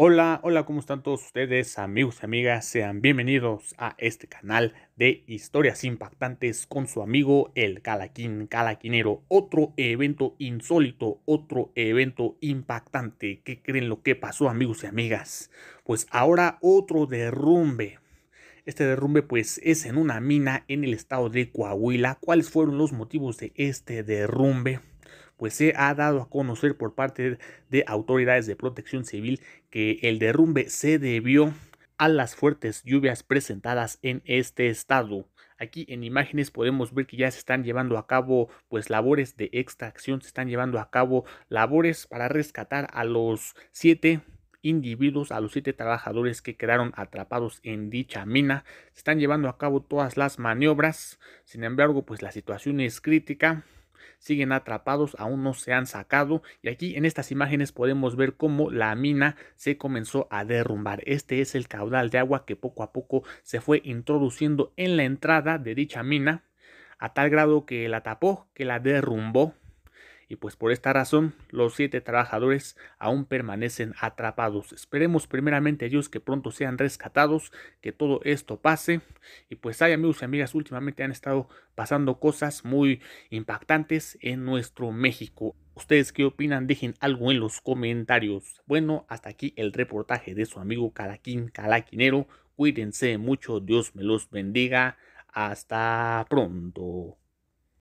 Hola, hola, ¿cómo están todos ustedes, amigos y amigas? Sean bienvenidos a este canal de historias impactantes con su amigo el Calaquín Calaquinero. Otro evento insólito, otro evento impactante. ¿Qué creen lo que pasó, amigos y amigas? Pues ahora otro derrumbe. Este derrumbe pues es en una mina en el estado de Coahuila. ¿Cuáles fueron los motivos de este derrumbe? pues se ha dado a conocer por parte de autoridades de protección civil que el derrumbe se debió a las fuertes lluvias presentadas en este estado. Aquí en imágenes podemos ver que ya se están llevando a cabo pues labores de extracción, se están llevando a cabo labores para rescatar a los siete individuos, a los siete trabajadores que quedaron atrapados en dicha mina. Se están llevando a cabo todas las maniobras, sin embargo pues la situación es crítica, siguen atrapados, aún no se han sacado. Y aquí en estas imágenes podemos ver cómo la mina se comenzó a derrumbar. Este es el caudal de agua que poco a poco se fue introduciendo en la entrada de dicha mina, a tal grado que la tapó, que la derrumbó y pues por esta razón los siete trabajadores aún permanecen atrapados. Esperemos primeramente a Dios que pronto sean rescatados, que todo esto pase y pues hay amigos y amigas últimamente han estado pasando cosas muy impactantes en nuestro México. ¿Ustedes qué opinan? Dejen algo en los comentarios. Bueno, hasta aquí el reportaje de su amigo Calaquín Calaquinero. Cuídense mucho, Dios me los bendiga. Hasta pronto.